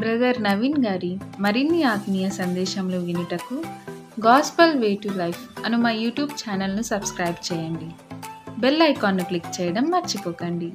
brother Naveen గారి మరిన్ని ఆత్మీయ సందేశములు వినుటకు గాస్పల్ వే టు లైఫ్ అను మా యూట్యూబ్ ఛానల్ను సబ్స్క్రైబ్ చేయండి బెల్ ఐకాన్ను క్లిక్ చేయడం మర్చిపోకండి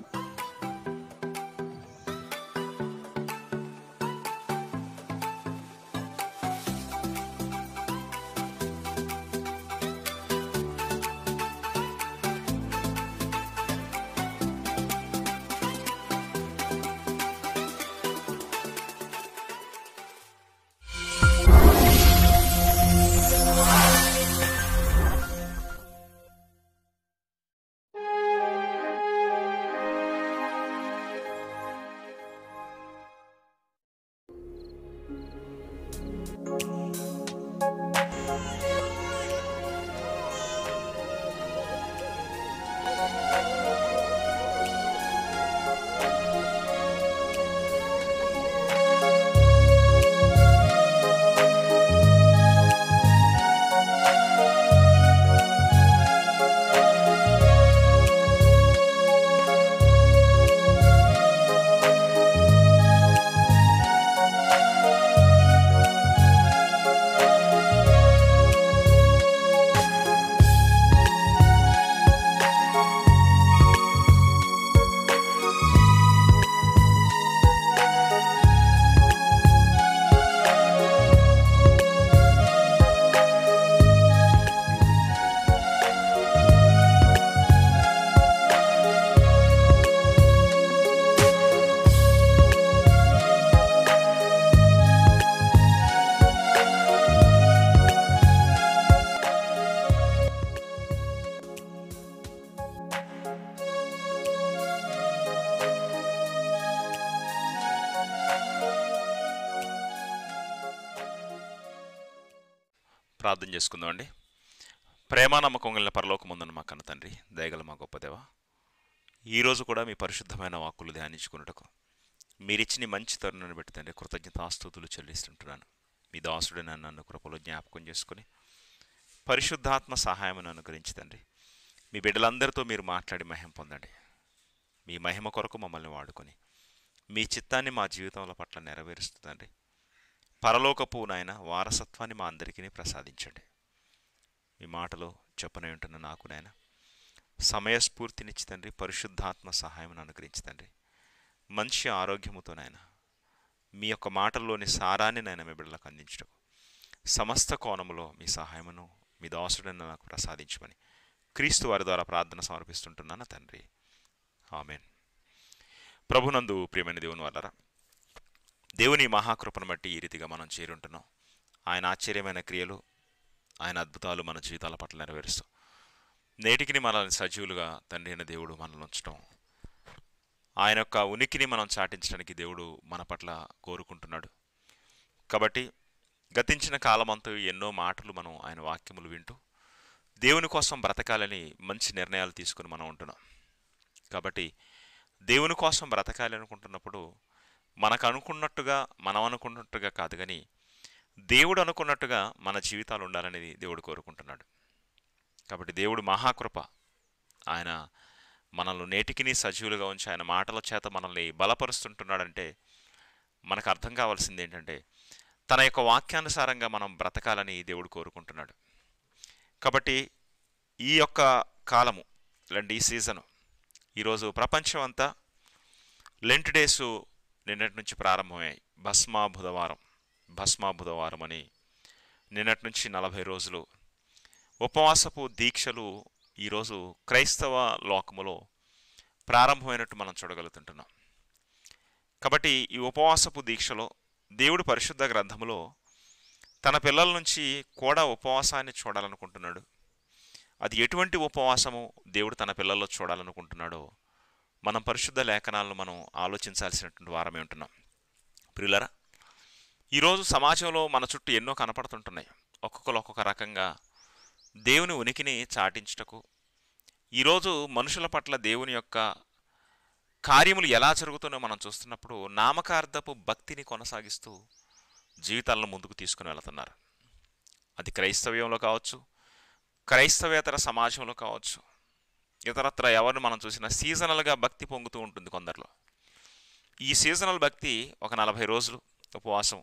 ప్రార్థన చేసుకుందాం అండి ప్రేమ నమ్మకం వెళ్ళిన పరలోకం ఉందని మా కన్న తండ్రి దయగల మా గొప్పదేవ ఈరోజు కూడా మీ పరిశుద్ధమైన వాక్కులు ధ్యానించుకున్నటకు మీరిచ్చిన మంచి తరుణాన్ని బట్టి తండ్రి కృతజ్ఞతాస్తుతులు చెల్లిస్తుంటున్నాను మీ దాసుడిని నన్ను కృపలో జ్ఞాపకం చేసుకుని పరిశుద్ధాత్మ సహాయం అనుగ్రహించి తండ్రి మీ బిడ్డలందరితో మీరు మాట్లాడి మహిమ పొందండి మీ మహిమ కొరకు మమ్మల్ని వాడుకొని మీ చిత్తాన్ని మా జీవితంలో పట్ల నెరవేరుస్తుందండి పరలోకపు నాయన వారసత్వాన్ని మా అందరికీ ప్రసాదించండి మీ మాటలో చెప్పనే ఉంటున్న నాకు నాయన సమయస్ఫూర్తినిచ్చి తండ్రి పరిశుద్ధాత్మ సహాయం అనుగ్రహించి తండ్రి మంచి ఆరోగ్యముతో నాయన మీ యొక్క మాటల్లోని సారాన్ని నాయన మీ బిడ్డలకు అందించడం సమస్త కోణములో మీ సహాయమును మీ దాసుడని నాకు ప్రసాదించమని క్రీస్తు వారి ద్వారా ప్రార్థన సమర్పిస్తుంటున్నాను తండ్రి ఆమెన్ ప్రభునందు ప్రియమైన దేవుని వల్లరా దేవుని మహాకృపను బట్టి ఈ రీతిగా మనం చేరుంటున్నాం ఆయన ఆశ్చర్యమైన క్రియలు ఆయన అద్భుతాలు మన జీవితాల పట్ల నెరవేరుస్తాం నేటికి మనల్ని సజీవులుగా తండ్రి అయిన దేవుడు మనల్ని ఉంచడం ఆయన యొక్క ఉనికిని మనం చాటించడానికి దేవుడు మన పట్ల కోరుకుంటున్నాడు కాబట్టి గతించిన కాలమంతా ఎన్నో మాటలు మనం ఆయన వాక్యములు వింటూ దేవుని కోసం బ్రతకాలని మంచి నిర్ణయాలు తీసుకుని మనం ఉంటున్నాం కాబట్టి దేవుని కోసం బ్రతకాలి అనుకుంటున్నప్పుడు మనకు అనుకున్నట్టుగా మనం అనుకున్నట్టుగా కాదు కానీ దేవుడు అనుకున్నట్టుగా మన జీవితాలు ఉండాలనేది దేవుడు కోరుకుంటున్నాడు కాబట్టి దేవుడు మహాకృప ఆయన మనల్ని నేటికిని సజీవులుగా ఉంచి ఆయన మాటల చేత మనల్ని బలపరుస్తుంటున్నాడంటే మనకు అర్థం కావాల్సింది ఏంటంటే తన యొక్క వాక్యానుసారంగా మనం బ్రతకాలని దేవుడు కోరుకుంటున్నాడు కాబట్టి ఈ యొక్క కాలము లేదంటే ఈ సీజను ఈరోజు ప్రపంచం అంతా లెంట్ డేసు నిన్నటి నుంచి ప్రారంభమయ్యాయి భస్మా బుధవారం భస్మా బుధవారం అని నిన్నటి నుంచి నలభై రోజులు ఉపవాసపు దీక్షలు ఈరోజు క్రైస్తవ లోకములో ప్రారంభమైనట్టు మనం చూడగలుగుతుంటున్నాం కాబట్టి ఈ ఉపవాసపు దీక్షలో దేవుడు పరిశుద్ధ గ్రంథములో తన పిల్లల నుంచి కూడా ఉపవాసాన్ని చూడాలనుకుంటున్నాడు అది ఎటువంటి ఉపవాసము దేవుడు తన పిల్లల్లో చూడాలనుకుంటున్నాడో మనం పరిశుద్ధ లేఖనాలను మనం ఆలోచించాల్సినటువంటి వారమే ఉంటున్నాం ప్రియులరా ఈరోజు సమాజంలో మన చుట్టూ ఎన్నో కనపడుతుంటున్నాయి ఒక్కొక్కరు ఒక్కొక్క రకంగా దేవుని ఉనికిని చాటించుటకు ఈరోజు మనుషుల పట్ల దేవుని యొక్క కార్యములు ఎలా జరుగుతున్నాయో మనం చూస్తున్నప్పుడు నామకార్థపు భక్తిని కొనసాగిస్తూ జీవితాలను ముందుకు తీసుకుని వెళుతున్నారు అది క్రైస్తవ్యంలో కావచ్చు క్రైస్తవేతర సమాజంలో కావచ్చు ఇతరత్ర ఎవరిని మనం చూసినా సీజనల్గా భక్తి పొంగుతూ ఉంటుంది కొందరిలో ఈ సీజనల్ భక్తి ఒక నలభై రోజులు ఉపవాసం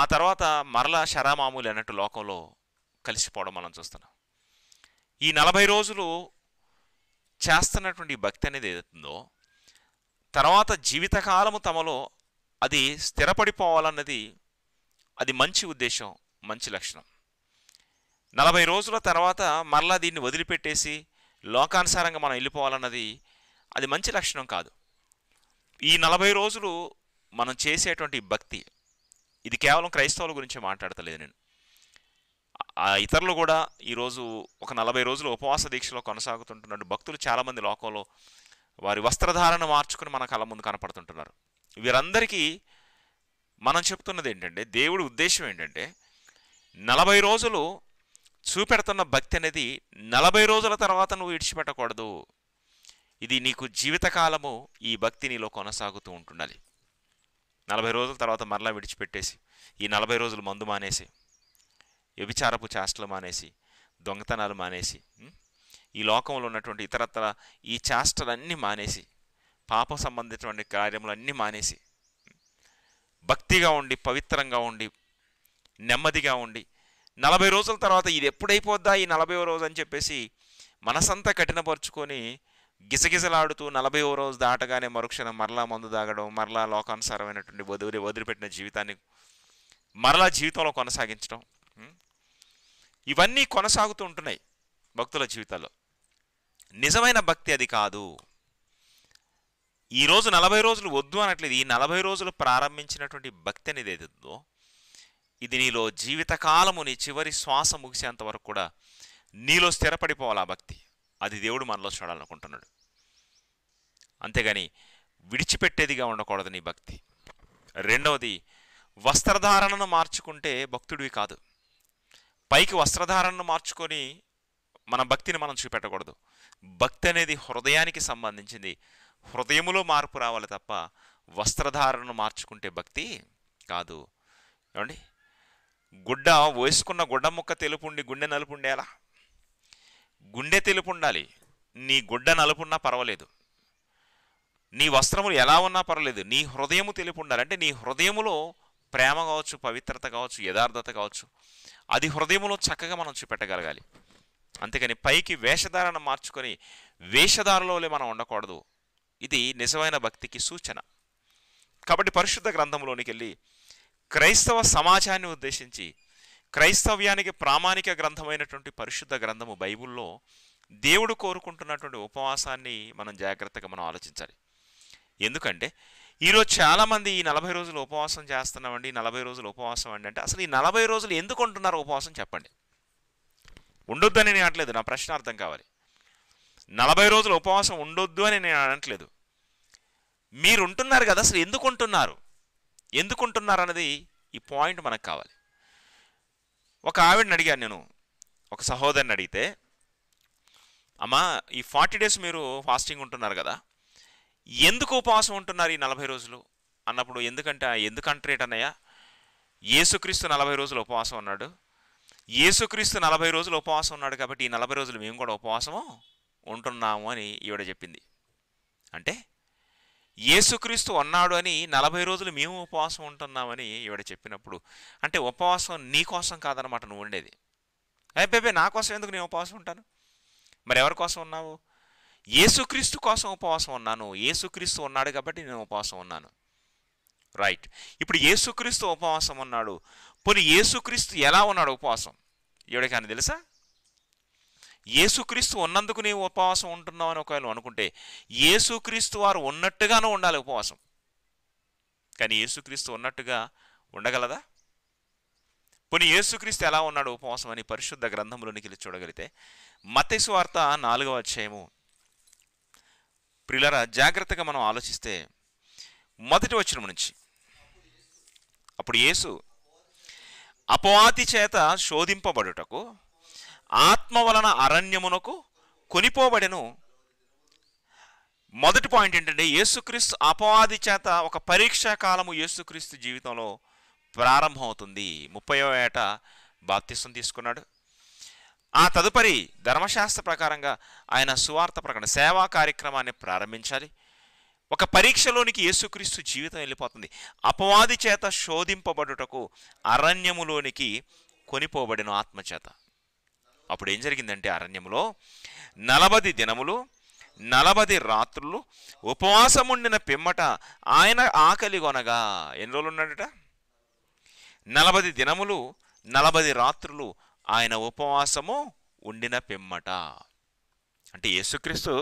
ఆ తర్వాత మరల శరామామూలు అన్నట్టు లోకంలో కలిసిపోవడం మనం చూస్తున్నాం ఈ నలభై రోజులు చేస్తున్నటువంటి భక్తి అనేది ఏదైతుందో తర్వాత జీవితకాలము తమలో అది స్థిరపడిపోవాలన్నది అది మంచి ఉద్దేశం మంచి లక్షణం నలభై రోజుల తర్వాత మరలా దీన్ని వదిలిపెట్టేసి లోకానుసారంగా మనం వెళ్ళిపోవాలన్నది అది మంచి లక్షణం కాదు ఈ నలభై రోజులు మనం చేసేటువంటి భక్తి ఇది కేవలం క్రైస్తవుల గురించి మాట్లాడతలేదు నేను ఆ ఇతరులు కూడా ఈరోజు ఒక నలభై రోజులు ఉపవాస దీక్షలో కొనసాగుతుంటున్నట్టు భక్తులు చాలామంది లోకంలో వారి వస్త్రధారణ మార్చుకుని మన కళ్ళ ముందు కనపడుతుంటున్నారు వీరందరికీ మనం చెప్తున్నది ఏంటంటే దేవుడి ఉద్దేశం ఏంటంటే నలభై రోజులు చూపెడుతున్న భక్తి అనేది నలభై రోజుల తర్వాత నువ్వు విడిచిపెట్టకూడదు ఇది నీకు జీవితకాలము ఈ భక్తి నీలో కొనసాగుతూ ఉంటుండాలి నలభై రోజుల తర్వాత మరలా విడిచిపెట్టేసి ఈ నలభై రోజులు మందు మానేసి వ్యభిచారపు చేష్టలు మానేసి దొంగతనాలు మానేసి ఈ లోకంలో ఉన్నటువంటి ఇతరత్ర ఈ చేష్టలన్నీ మానేసి పాపం సంబంధించినటువంటి కార్యములన్నీ మానేసి భక్తిగా ఉండి పవిత్రంగా ఉండి నెమ్మదిగా ఉండి నలభై రోజుల తర్వాత ఇది ఎప్పుడైపోద్దా ఈ నలభై రోజు అని చెప్పేసి మనసంతా కఠినపరుచుకొని గిసగిసలాడుతూ నలభై రోజు దాటగానే మరుక్షణం మరలా మందు తాగడం మరలా లోకానుసారమైనటువంటి వదిలి వదిలిపెట్టిన జీవితాన్ని మరలా జీవితంలో కొనసాగించడం ఇవన్నీ కొనసాగుతూ ఉంటున్నాయి భక్తుల జీవితాల్లో నిజమైన భక్తి అది కాదు ఈరోజు నలభై రోజులు వద్దు అనట్లేదు ఈ నలభై రోజులు ప్రారంభించినటువంటి భక్తి అనేది ఏదో ఇది నీలో జీవితకాలము నీ చివరి శ్వాస ముగిసేంత వరకు కూడా నీలో స్థిరపడిపోవాలి ఆ భక్తి అది దేవుడు మనలో చూడాలనుకుంటున్నాడు అంతేగాని విడిచిపెట్టేదిగా ఉండకూడదు నీ భక్తి రెండవది వస్త్రధారణను మార్చుకుంటే భక్తుడివి కాదు పైకి వస్త్రధారణను మార్చుకొని మన భక్తిని మనం చూపెట్టకూడదు భక్తి అనేది హృదయానికి సంబంధించింది హృదయములో మార్పు రావాలి తప్ప వస్త్రధారణను మార్చుకుంటే భక్తి కాదు ఏమండి గుడ్డ వేసుకున్న గుడ్డ ముక్క తెలుపుండి గుండె నలుపుండేలా గుండె తెలుపు ఉండాలి నీ గుడ్డ నలుపున్నా పర్వాలేదు నీ వస్త్రములు ఎలా ఉన్నా పర్వాలేదు నీ హృదయము తెలుపు ఉండాలంటే నీ హృదయములో ప్రేమ కావచ్చు పవిత్రత కావచ్చు యథార్థత కావచ్చు అది హృదయములో చక్కగా మనం చూపెట్టగలగాలి అంతేకాని పైకి వేషధారణ మార్చుకొని వేషధారలోనే మనం ఉండకూడదు ఇది నిజమైన భక్తికి సూచన కాబట్టి పరిశుద్ధ గ్రంథంలోనికి వెళ్ళి క్రైస్తవ సమాజాన్ని ఉద్దేశించి క్రైస్తవ్యానికి ప్రామాణిక గ్రంథమైనటువంటి పరిశుద్ధ గ్రంథము బైబుల్లో దేవుడు కోరుకుంటున్నటువంటి ఉపవాసాన్ని మనం జాగ్రత్తగా మనం ఆలోచించాలి ఎందుకంటే ఈరోజు చాలామంది ఈ నలభై రోజులు ఉపవాసం చేస్తున్నామండి నలభై రోజులు ఉపవాసం అండి అంటే అసలు ఈ నలభై రోజులు ఎందుకు ఉంటున్నారు ఉపవాసం చెప్పండి ఉండొద్దని నేను అనట్లేదు నా ప్రశ్న అర్థం కావాలి నలభై రోజులు ఉపవాసం ఉండొద్దు అని నేను అనట్లేదు మీరు ఉంటున్నారు కదా అసలు ఎందుకు ఉంటున్నారు ఎందుకుంటున్నారన్నది ఈ పాయింట్ మనకు కావాలి ఒక ఆవిడని అడిగాను నేను ఒక సహోదరిని అడిగితే అమ్మా ఈ ఫార్టీ డేస్ మీరు ఫాస్టింగ్ ఉంటున్నారు కదా ఎందుకు ఉపవాసం ఉంటున్నారు ఈ నలభై రోజులు అన్నప్పుడు ఎందుకంటే ఎందుకు అంటరేట్ అన్నయ్య ఏసుక్రీస్తు నలభై రోజులు ఉపవాసం ఉన్నాడు ఏసుక్రీస్తు నలభై రోజులు ఉపవాసం ఉన్నాడు కాబట్టి ఈ నలభై రోజులు మేము కూడా ఉపవాసము ఉంటున్నాము అని ఈవిడ చెప్పింది అంటే యేసుక్రీస్తు అన్నాడు అని నలభై రోజులు మేము ఉపవాసం ఉంటున్నామని ఈవిడ చెప్పినప్పుడు అంటే ఉపవాసం నీ కోసం కాదనమాట నువ్వు ఉండేది అయిపోయి నా కోసం ఎందుకు నేను ఉపవాసం ఉంటాను మరి ఎవరి కోసం ఉన్నావు యేసుక్రీస్తు కోసం ఉపవాసం ఉన్నాను యేసుక్రీస్తు ఉన్నాడు కాబట్టి నేను ఉపవాసం ఉన్నాను రైట్ ఇప్పుడు యేసుక్రీస్తు ఉపవాసం ఉన్నాడు పోనీ యేసుక్రీస్తు ఎలా ఉన్నాడు ఉపవాసం ఈవిడకి తెలుసా ఏసుక్రీస్తు ఉన్నందుకు నీవు ఉపవాసం ఉంటున్నావు అని ఒకవేళ అనుకుంటే ఏసుక్రీస్తు వారు ఉన్నట్టుగానూ ఉండాలి ఉపవాసం కానీ ఏసుక్రీస్తు ఉన్నట్టుగా ఉండగలదా పోనీ ఏసుక్రీస్తు ఎలా ఉన్నాడు ఉపవాసం అని పరిశుద్ధ గ్రంథంలోనికి వెళ్ళి చూడగలిగితే మతేసు వార్త నాలుగవ అధ్యాయము ప్రిల జాగ్రత్తగా మనం ఆలోచిస్తే మొదటి వచ్చిన నుంచి అప్పుడు ఏసు అపవాతి చేత శోధింపబడుటకు ఆత్మ వలన అరణ్యమునకు కొనిపోబడెను మొదటి పాయింట్ ఏంటంటే యేసుక్రీస్తు అపవాది చేత ఒక పరీక్షా కాలము యేసుక్రీస్తు జీవితంలో ప్రారంభమవుతుంది ముప్పయో ఏట బాప్తిస్వం తీసుకున్నాడు ఆ తదుపరి ధర్మశాస్త్ర ప్రకారంగా ఆయన సువార్త ప్రకటన సేవా కార్యక్రమాన్ని ప్రారంభించాలి ఒక పరీక్షలోనికి యేసుక్రీస్తు జీవితం వెళ్ళిపోతుంది అపవాది చేత శోధింపబడుటకు అరణ్యములోనికి కొనిపోబడిన ఆత్మచేత అప్పుడు ఏం జరిగిందంటే అరణ్యంలో నలభది దినములు నలభది రాత్రులు ఉపవాసం ఉండిన పిమ్మట ఆయన ఆకలి కొనగా ఎన్ని రోజులు ఉన్నాడట నలభై దినములు నలభై రాత్రులు ఆయన ఉపవాసము ఉండిన పిమ్మట అంటే యేసుక్రీస్తు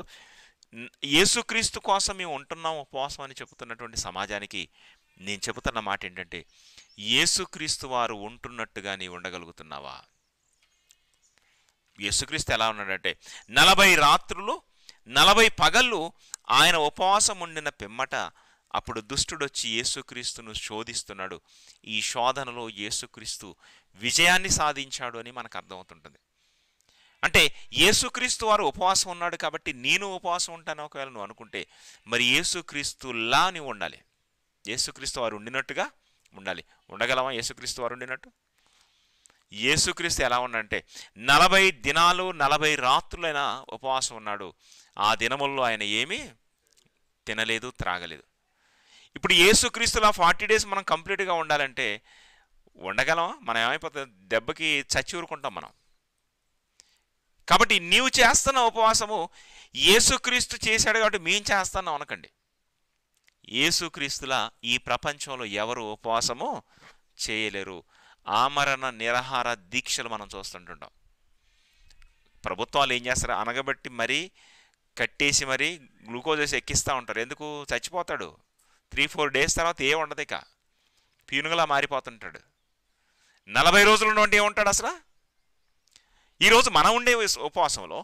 యేసుక్రీస్తు కోసం మేము ఉంటున్నాం ఉపవాసం అని చెబుతున్నటువంటి సమాజానికి నేను చెబుతున్న మాట ఏంటంటే యేసుక్రీస్తు వారు ఉంటున్నట్టుగా నీ ఉండగలుగుతున్నావా యేసుక్రీస్తు ఎలా ఉన్నాడంటే నలభై రాత్రులు నలభై పగళ్ళు ఆయన ఉపవాసం ఉండిన పిమ్మట అప్పుడు దుష్టుడు వచ్చి యేసుక్రీస్తును శోధిస్తున్నాడు ఈ శోధనలో యేసుక్రీస్తు విజయాన్ని సాధించాడు అని మనకు అర్థమవుతుంటుంది అంటే యేసుక్రీస్తు వారు ఉపవాసం ఉన్నాడు కాబట్టి నేను ఉపవాసం ఉంటాను ఒకవేళ నువ్వు అనుకుంటే మరి యేసుక్రీస్తులా నువ్వు ఉండాలి యేసుక్రీస్తు వారు ఉండినట్టుగా ఉండాలి ఉండగలవా యేసుక్రీస్తు వారు ఉండినట్టు యేసుక్రీస్తు ఎలా ఉండంటే నలభై దినాలు నలభై రాత్రులైన ఉపవాసం ఉన్నాడు ఆ దినముల్లో ఆయన ఏమీ తినలేదు త్రాగలేదు ఇప్పుడు ఏసుక్రీస్తులు ఆ ఫార్టీ డేస్ మనం కంప్లీట్గా ఉండాలంటే ఉండగలమా మనం ఏమైపోతుంది దెబ్బకి చచ్చి ఊరుకుంటాం మనం కాబట్టి నీవు చేస్తున్న ఉపవాసము ఏసుక్రీస్తు చేశాడు కాబట్టి మేము చేస్తున్నాం అనకండి ఏసుక్రీస్తుల ఈ ప్రపంచంలో ఎవరు ఉపవాసము చేయలేరు ఆమరణ నిరహార దీక్షలు మనం చూస్తుంటుంటాం ప్రభుత్వాలు ఏం చేస్తారు అనగబట్టి మరీ కట్టేసి మరీ గ్లూకోజ్ వేసి ఎక్కిస్తూ ఉంటారు ఎందుకు చచ్చిపోతాడు త్రీ ఫోర్ డేస్ తర్వాత ఏ ఉండదు ఇక పీనుగలా మారిపోతుంటాడు నలభై రోజులు నుండి ఏముంటాడు అసలు ఈరోజు మనం ఉండే ఉపవాసంలో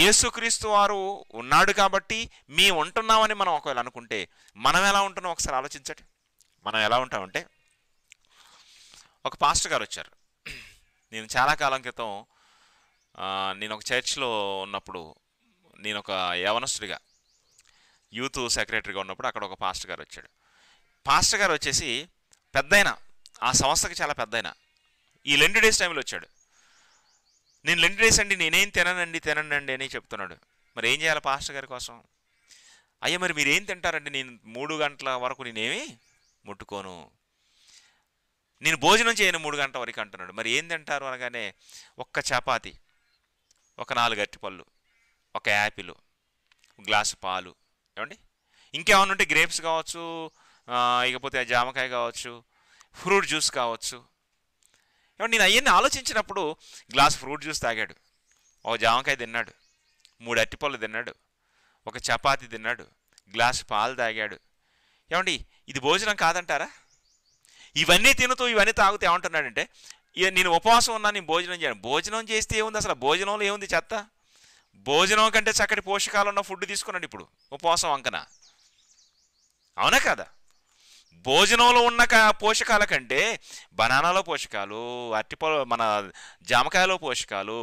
యేసుక్రీస్తు వారు ఉన్నాడు కాబట్టి మేము ఉంటున్నామని మనం ఒకవేళ అనుకుంటే మనం ఎలా ఉంటున్నాం ఒకసారి ఆలోచించండి మనం ఎలా ఉంటామంటే ఒక పాస్టర్ గారు వచ్చారు నేను చాలా కాలం క్రితం నేను ఒక చర్చ్లో ఉన్నప్పుడు నేను ఒక యవనస్తుడిగా యూత్ సెక్రటరీగా ఉన్నప్పుడు అక్కడ ఒక పాస్టర్ గారు వచ్చాడు పాస్టర్ గారు వచ్చేసి పెద్దయిన ఆ సంస్థకి చాలా పెద్దయిన ఈ లెండ్ డేస్ టైంలో వచ్చాడు నేను లెండి డేస్ అండి నేనేం తిననండి తినండి అని చెప్తున్నాడు మరి ఏం చేయాలి పాస్టర్ గారి కోసం అయ్యా మరి మీరేం తింటారండి నేను మూడు గంటల వరకు నేనేమి ముట్టుకోను నేను భోజనం చేయను మూడు గంటల వరకు అంటున్నాడు మరి ఏం తింటారు అనగానే ఒక్క చపాతి ఒక నాలుగు అరటిపళ్ళు ఒక యాపిల్ గ్లాసు పాలు ఏమండి ఇంకేమైనా ఉంటే గ్రేప్స్ కావచ్చు ఇకపోతే జామకాయ కావచ్చు ఫ్రూట్ జ్యూస్ కావచ్చు ఏమంటే నేను అవన్నీ ఆలోచించినప్పుడు గ్లాస్ ఫ్రూట్ జ్యూస్ తాగాడు ఒక జామకాయ తిన్నాడు మూడు అరటిపళ్ళు తిన్నాడు ఒక చపాతి తిన్నాడు గ్లాసు పాలు తాగాడు ఏమండి ఇది భోజనం కాదంటారా ఇవన్నీ తినుతూ ఇవన్నీ తాగుతూ ఏమంటున్నాడంటే నేను ఉపవాసం ఉన్నా నేను భోజనం చేయను భోజనం చేస్తే ఏముంది అసలు భోజనంలో ఏముంది చెత్త భోజనం కంటే చక్కటి పోషకాలు ఉన్న ఫుడ్ తీసుకున్నాడు ఇప్పుడు ఉపవాసం అంకన అవునా కదా భోజనంలో ఉన్న పోషకాల కంటే బనానాలో పోషకాలు అరటిపళ్ళు మన జామకాయలో పోషకాలు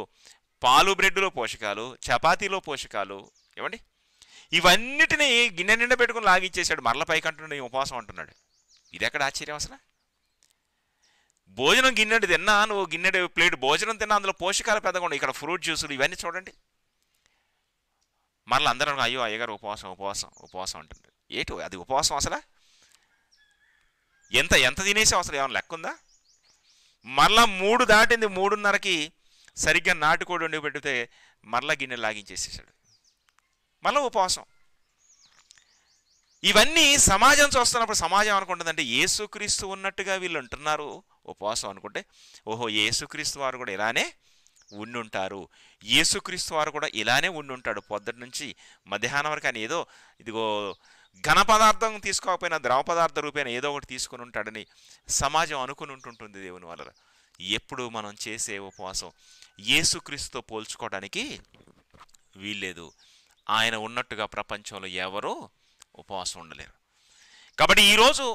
పాలు బ్రెడ్లో పోషకాలు చపాతీలో పోషకాలు ఏమండి ఇవన్నిటినీ గిన్నె నిండా పెట్టుకుని లాగించేశాడు మరల పైకి అంటున్నాడు ఉపవాసం అంటున్నాడు ఇది ఎక్కడ ఆశ్చర్యం అసలు భోజనం గిన్నెడు తిన్నా నువ్వు గిన్నెడు ప్లేట్ భోజనం తిన్నా అందులో పోషకాలు పెద్దగా ఇక్కడ ఫ్రూట్ జ్యూసులు ఇవన్నీ చూడండి మరల అందరం అయ్యో అయ్యగారు ఉపవాసం ఉపవాసం ఉపవాసం అంటుంది ఏటు అది ఉపవాసం అసలా ఎంత ఎంత తినేసి అసలు ఏమైనా లెక్క ఉందా మరలా మూడు దాటింది మూడున్నరకి సరిగ్గా నాటుకోడు వండి పెడితే మరలా గిన్నె లాగించేసేసాడు మళ్ళీ ఉపవాసం ఇవన్నీ సమాజం చూస్తున్నప్పుడు సమాజం అనుకుంటుందంటే ఏసుక్రీస్తు ఉన్నట్టుగా వీళ్ళు ఉంటున్నారు ఉపవాసం అనుకుంటే ఓహో ఏసుక్రీస్తు వారు కూడా ఇలానే ఉండుంటారు ఏసుక్రీస్తు వారు కూడా ఇలానే ఉండుంటాడు పొద్దుటి నుంచి మధ్యాహ్నం వరకు అని ఏదో ఇదిగో ఘన పదార్థం తీసుకోకపోయినా ద్రవ పదార్థ రూపేణ ఏదో ఒకటి తీసుకుని ఉంటాడని సమాజం అనుకుని ఉంటుంటుంది దేవుని వల్ల ఎప్పుడు మనం చేసే ఉపవాసం ఏసుక్రీస్తుతో పోల్చుకోవడానికి వీల్లేదు ఆయన ఉన్నట్టుగా ప్రపంచంలో ఎవరో ఉపవాసం ఉండలేరు కాబట్టి ఈరోజు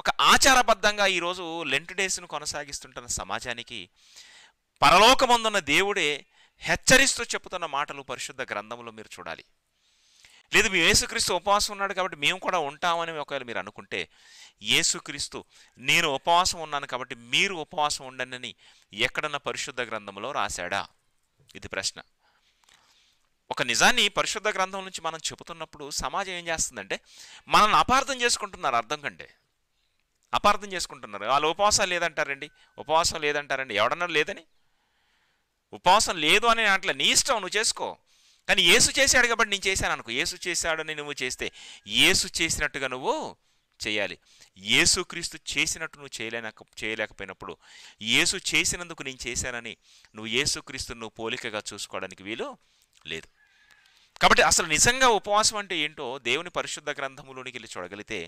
ఒక ఆచారబద్ధంగా ఈరోజు లెంట్ డేస్ను కొనసాగిస్తుంటున్న సమాజానికి పరలోకమందున్న దేవుడే హెచ్చరిస్తూ చెప్పుతున్న మాటలు పరిశుద్ధ గ్రంథంలో మీరు చూడాలి లేదు మీ యేసుక్రీస్తు ఉపవాసం ఉన్నాడు కాబట్టి మేము కూడా ఉంటామని ఒకవేళ మీరు అనుకుంటే యేసుక్రీస్తు నేను ఉపవాసం ఉన్నాను కాబట్టి మీరు ఉపవాసం ఉండనని ఎక్కడన్నా పరిశుద్ధ గ్రంథంలో రాశాడా ఇది ప్రశ్న ఒక నిజాన్ని పరిశుద్ధ గ్రంథం నుంచి మనం చెబుతున్నప్పుడు సమాజం ఏం చేస్తుందంటే మనల్ని అపార్థం చేసుకుంటున్నారు అర్థం కంటే అపార్థం చేసుకుంటున్నారు వాళ్ళు ఉపవాసం లేదంటారండి ఉపవాసం లేదంటారండి ఎవడన్నా లేదని ఉపవాసం లేదు అని అట్లా నీ ఇష్టం నువ్వు చేసుకో కానీ ఏసు చేశాడు కాబట్టి నేను చేశాను అనుకో ఏసు చేశాడని నువ్వు చేస్తే ఏసు చేసినట్టుగా నువ్వు చేయాలి ఏసుక్రీస్తు చేసినట్టు నువ్వు చేయలేక చేయలేకపోయినప్పుడు ఏసు చేసినందుకు నేను చేశానని నువ్వు ఏసుక్రీస్తు నువ్వు పోలికగా చూసుకోవడానికి వీలు లేదు కాబట్టి అసలు నిజంగా ఉపవాసం అంటే ఏంటో దేవుని పరిశుద్ధ గ్రంథములోనికి వెళ్ళి చూడగలిగితే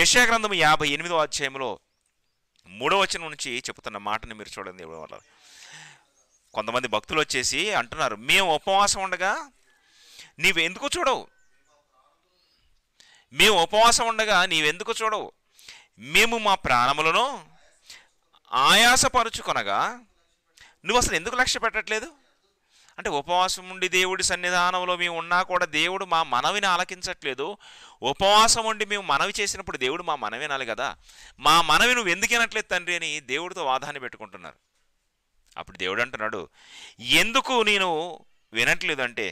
యశా గ్రంథము యాభై ఎనిమిదో అధ్యాయంలో మూడవ వచనం నుంచి చెబుతున్న మాటని మీరు చూడండి ఇవ్వడం వల్ల కొంతమంది భక్తులు వచ్చేసి అంటున్నారు మేము ఉపవాసం ఉండగా నీవెందుకు చూడవు మేము ఉపవాసం ఉండగా నీవెందుకు చూడవు మేము మా ప్రాణములను ఆయాసపరుచుకొనగా నువ్వు అసలు ఎందుకు లక్ష్య పెట్టట్లేదు అంటే ఉపవాసం ఉండి దేవుడి సన్నిధానంలో మేము ఉన్నా కూడా దేవుడు మా మనవిని ఆలకించట్లేదు ఉపవాసం ఉండి మేము మనవి చేసినప్పుడు దేవుడు మా మనవి అనాలి కదా మా మనవి నువ్వు ఎందుకనట్లేదు తండ్రి అని దేవుడితో వాదాన్ని పెట్టుకుంటున్నారు అప్పుడు దేవుడు అంటున్నాడు ఎందుకు నేను వినట్లేదు అంటే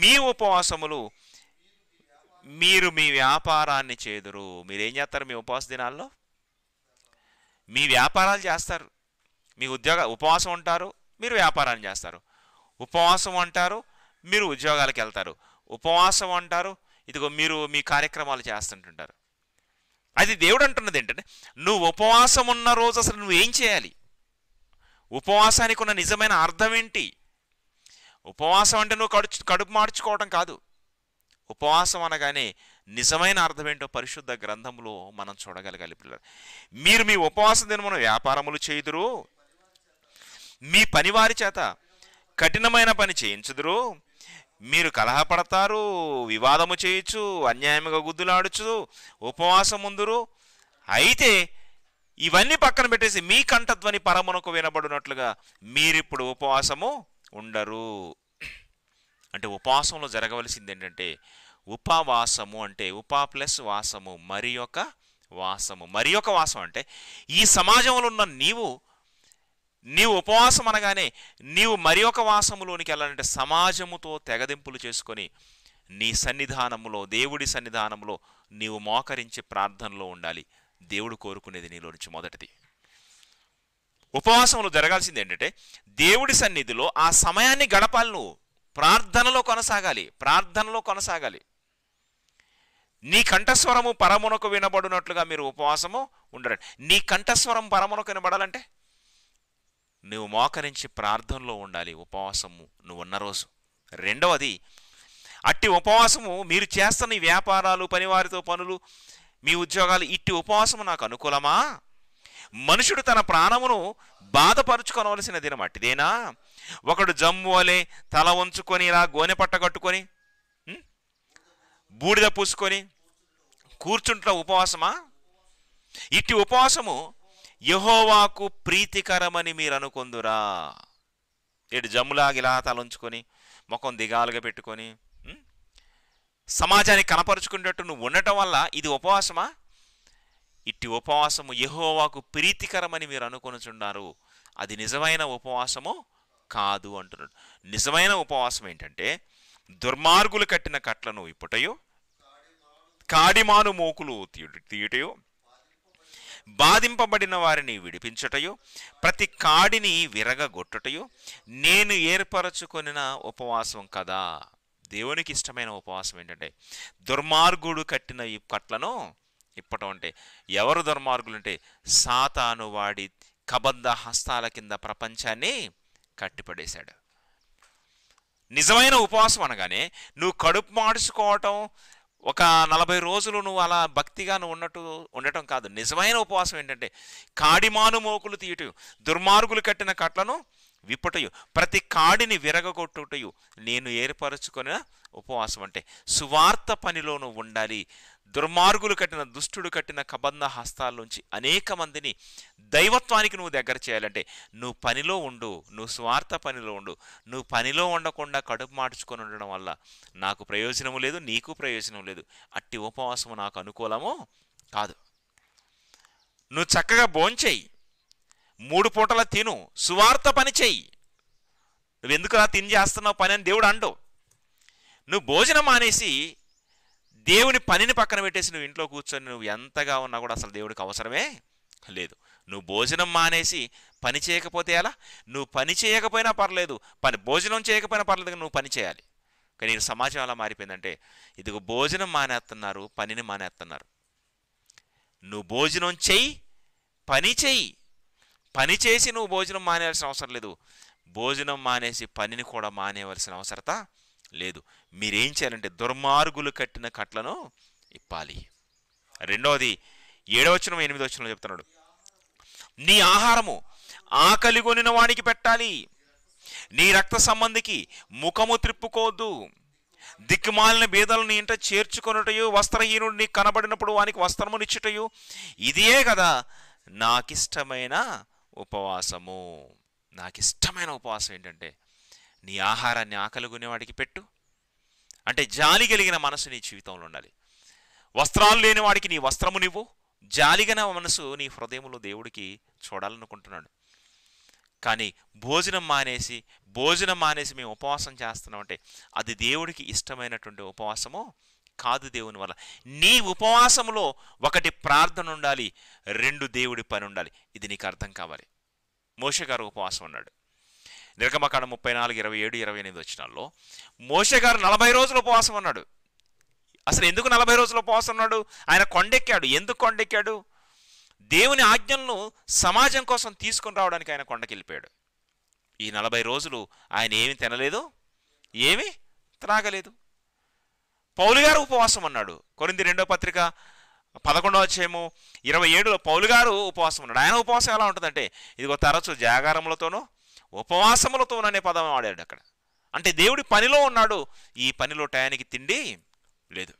మీ ఉపవాసములు మీరు మీ వ్యాపారాన్ని చేదురు మీరేం చేస్తారు మీ ఉపవాస దినాల్లో మీ వ్యాపారాలు చేస్తారు మీ ఉద్యోగ ఉపవాసం ఉంటారు మీరు వ్యాపారాన్ని చేస్తారు ఉపవాసం అంటారు మీరు ఉద్యోగాలకు వెళ్తారు ఉపవాసం అంటారు ఇదిగో మీరు మీ కార్యక్రమాలు చేస్తుంటుంటారు అది దేవుడు అంటున్నది ఏంటంటే నువ్వు ఉపవాసం ఉన్న రోజు అసలు నువ్వేం చేయాలి ఉపవాసానికి ఉన్న నిజమైన అర్థం ఏంటి ఉపవాసం అంటే నువ్వు కడుచు కడుపు మార్చుకోవడం కాదు ఉపవాసం అనగానే నిజమైన అర్థం ఏంటో పరిశుద్ధ గ్రంథంలో మనం చూడగలగాలి పిల్లలు మీరు మీ ఉపవాసం దినమున వ్యాపారములు చేయుదురు మీ పనివారి చేత కఠినమైన పని చేయించుదురు మీరు కలహపడతారు వివాదము చేయొచ్చు అన్యాయంగా గుద్దులాడచ్చు ఉపవాసం ఉందరు అయితే ఇవన్నీ పక్కన పెట్టేసి మీ కంఠధ్వని పరమునకు వినబడినట్లుగా మీరిప్పుడు ఉపవాసము ఉండరు అంటే ఉపవాసంలో జరగవలసింది ఏంటంటే ఉపవాసము అంటే ఉపా ప్లస్ వాసము మరి వాసము మరి వాసం అంటే ఈ సమాజంలో ఉన్న నీవు నీవు ఉపవాసం అనగానే నీవు మరి ఒక వాసములోనికి వెళ్ళాలంటే సమాజముతో తెగదింపులు చేసుకొని నీ సన్నిధానములో దేవుడి సన్నిధానములో నీవు మోకరించి ప్రార్థనలో ఉండాలి దేవుడు కోరుకునేది నీలో నుంచి మొదటిది ఉపవాసంలో జరగాల్సింది ఏంటంటే దేవుడి సన్నిధిలో ఆ సమయాన్ని గడపాలి నువ్వు ప్రార్థనలో కొనసాగాలి ప్రార్థనలో కొనసాగాలి నీ కంఠస్వరము పరమునకు వినబడినట్లుగా మీరు ఉపవాసము ఉండరండి నీ కంఠస్వరం పరమునకు వినబడాలంటే నువ్వు మోకరించి ప్రార్థనలో ఉండాలి ఉపవాసము నువ్వున్న రోజు రెండవది అట్టి ఉపవాసము మీరు చేస్తున్న వ్యాపారాలు పనివారితో పనులు మీ ఉద్యోగాలు ఇట్టి ఉపవాసము నాకు అనుకూలమా మనుషుడు తన ప్రాణమును బాధపరుచుకోనవలసిన దినం అట్టిదేనా ఒకడు జమ్ము వలె తల ఉంచుకొని ఇలా గోనె పట్ట కట్టుకొని బూడిద పూసుకొని కూర్చుంట్లో ఉపవాసమా ఇట్టి ఉపవాసము యహోవాకు ప్రీతికరమని మీరు అనుకుందురా ఏడు జమ్ములాగిలా తలంచుకొని ముఖం దిగాలుగా పెట్టుకొని సమాజాన్ని కనపరుచుకునేటట్టు నువ్వు ఉండటం వల్ల ఇది ఉపవాసమా ఇట్టి ఉపవాసము యహోవాకు ప్రీతికరమని మీరు అనుకొనుచున్నారు అది నిజమైన ఉపవాసము కాదు అంటున్నాడు నిజమైన ఉపవాసం ఏంటంటే దుర్మార్గులు కట్టిన కట్లను ఇప్పుటయో కాడిమాను మోకులు తీయుటయో బాధింపబడిన వారిని విడిపించుటయు ప్రతి కాడిని విరగొట్టుటయు నేను ఏర్పరచుకొనిన ఉపవాసం కదా దేవునికి ఇష్టమైన ఉపవాసం ఏంటంటే దుర్మార్గుడు కట్టిన ఈ కట్లను ఇప్పటం అంటే ఎవరు దుర్మార్గులు అంటే సాతాను వాడి కబద్ధ హస్తాల కింద ప్రపంచాన్ని కట్టిపడేశాడు నిజమైన ఉపవాసం అనగానే నువ్వు కడుపు మాడుచుకోవటం ఒక నలభై రోజులు నువ్వు అలా భక్తిగా నువ్వు ఉన్నట్టు ఉండటం కాదు నిజమైన ఉపవాసం ఏంటంటే కాడిమాను మోకులు తీయటయు దుర్మార్గులు కట్టిన కట్లను విప్పుటయు ప్రతి కాడిని విరగగొట్టుటయు నేను ఏర్పరచుకున్న ఉపవాసం అంటే సువార్త పనిలో నువ్వు ఉండాలి దుర్మార్గులు కట్టిన దుష్టుడు కట్టిన కబంధ హస్తాల్లోంచి అనేక మందిని దైవత్వానికి నువ్వు దగ్గర చేయాలంటే నువ్వు పనిలో ఉండు నువ్వు స్వార్థ పనిలో ఉండు నువ్వు పనిలో ఉండకుండా కడుపు మార్చుకొని ఉండడం వల్ల నాకు ప్రయోజనం లేదు నీకు ప్రయోజనం లేదు అట్టి ఉపవాసము నాకు అనుకూలము కాదు నువ్వు చక్కగా భోంచేయి మూడు పూటల తిను సువార్త పని చెయ్యి నువ్వెందుకు రా తిని చేస్తున్నావు పని అని దేవుడు అండవు నువ్వు భోజనం మానేసి దేవుని పనిని పక్కన పెట్టేసి నువ్వు ఇంట్లో కూర్చొని నువ్వు ఎంతగా ఉన్నా కూడా అసలు దేవుడికి అవసరమే లేదు నువ్వు భోజనం మానేసి పని చేయకపోతే ఎలా నువ్వు పని చేయకపోయినా పర్లేదు పని భోజనం చేయకపోయినా పర్లేదు నువ్వు పని చేయాలి కానీ సమాజం ఎలా మారిపోయిందంటే ఇదిగో భోజనం మానేస్తున్నారు పనిని మానేస్తున్నారు నువ్వు భోజనం చెయ్యి పని చెయ్యి పని చేసి నువ్వు భోజనం మానేయాల్సిన అవసరం లేదు భోజనం మానేసి పనిని కూడా మానేయవలసిన అవసరత లేదు మీరేం చేయాలంటే దుర్మార్గులు కట్టిన కట్లను ఇప్పాలి రెండవది ఏడవచనం ఎనిమిది వచ్చిన చెప్తున్నాడు నీ ఆహారము ఆకలి కొనిన వానికి పెట్టాలి నీ రక్త సంబంధికి ముఖము త్రిప్పుకోవద్దు దిక్కుమాలిన బీదలు నీ ఇంట చేర్చుకొనుటయు వస్త్రహీనుడు నీకు కనబడినప్పుడు వానికి వస్త్రము నిచ్చుటయు ఇదే కదా నాకిష్టమైన ఉపవాసము నాకిష్టమైన ఉపవాసం ఏంటంటే నీ ఆహారాన్ని ఆకలిగొనేవాడికి పెట్టు అంటే జాలి కలిగిన మనసు నీ జీవితంలో ఉండాలి వస్త్రాలు లేని వాడికి నీ వస్త్రము నివ్వు జాలిగిన మనసు నీ హృదయంలో దేవుడికి చూడాలనుకుంటున్నాడు కానీ భోజనం మానేసి భోజనం మానేసి మేము ఉపవాసం చేస్తున్నామంటే అది దేవుడికి ఇష్టమైనటువంటి ఉపవాసము కాదు దేవుని వల్ల నీ ఉపవాసములో ఒకటి ప్రార్థన ఉండాలి రెండు దేవుడి పని ఉండాలి ఇది నీకు అర్థం కావాలి మోషగారు ఉపవాసం ఉన్నాడు నిర్గమకాండ ముప్పై నాలుగు ఇరవై ఏడు ఇరవై ఎనిమిది వచ్చినాల్లో మోషే గారు నలభై రోజులు ఉపవాసం అన్నాడు అసలు ఎందుకు నలభై రోజులు ఉపవాసం ఉన్నాడు ఆయన కొండెక్కాడు ఎందుకు కొండెక్కాడు దేవుని ఆజ్ఞలను సమాజం కోసం తీసుకుని రావడానికి ఆయన కొండకెళ్ళిపోయాడు ఈ నలభై రోజులు ఆయన ఏమి తినలేదు ఏమి త్రాగలేదు పౌలు గారు ఉపవాసం అన్నాడు కొరింది రెండో పత్రిక పదకొండవ చేయము ఇరవై ఏడులో పౌలు గారు ఉపవాసం ఉన్నాడు ఆయన ఉపవాసం ఎలా ఉంటుందంటే ఇదిగో తరచు జాగారములతోనూ ఉపవాసములతోననే పదం వాడాడు అక్కడ అంటే దేవుడి పనిలో ఉన్నాడు ఈ పనిలో టయానికి తిండి లేదు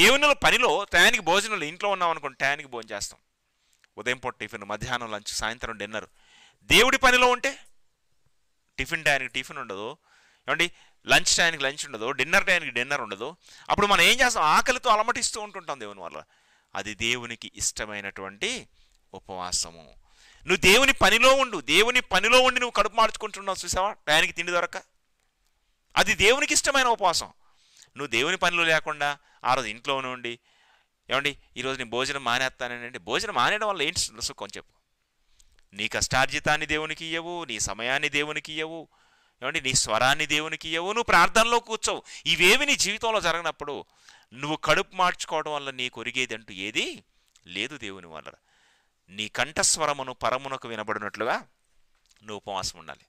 దేవుని పనిలో టయానికి భోజనాలు ఇంట్లో ఉన్నాం టయానికి భోజనం చేస్తాం ఉదయం పూట టిఫిన్ మధ్యాహ్నం లంచ్ సాయంత్రం డిన్నర్ దేవుడి పనిలో ఉంటే టిఫిన్ టయానికి టిఫిన్ ఉండదు ఏమండి లంచ్ టైంకి లంచ్ ఉండదు డిన్నర్ టైంకి డిన్నర్ ఉండదు అప్పుడు మనం ఏం చేస్తాం ఆకలితో అలమటిస్తూ ఉంటుంటాం దేవుని వల్ల అది దేవునికి ఇష్టమైనటువంటి ఉపవాసము నువ్వు దేవుని పనిలో ఉండు దేవుని పనిలో ఉండి నువ్వు కడుపు మార్చుకుంటున్నావు చూసావా టయానికి తిండి దొరక అది దేవునికి ఇష్టమైన ఉపవాసం నువ్వు దేవుని పనిలో లేకుండా ఆ రోజు ఇంట్లోనే ఉండి ఏమండి ఈరోజు నేను భోజనం మానేస్తానండి భోజనం మానేయడం వల్ల ఏంటి సుఖం చెప్పు నీ కష్టార్జితాన్ని దేవునికి ఇవ్వవు నీ సమయాన్ని దేవునికి ఇవ్వవు ఏమండి నీ స్వరాన్ని దేవునికి ఇయ్యవు నువ్వు ప్రార్థనలో కూర్చోవు ఇవేవి నీ జీవితంలో జరగనప్పుడు నువ్వు కడుపు మార్చుకోవడం వల్ల నీకు ఒరిగేదంటూ అంటూ ఏది లేదు దేవుని వల్ల నీ కంఠస్వరమును పరమునకు వినబడినట్లుగా నువ్వు ఉపవాసం ఉండాలి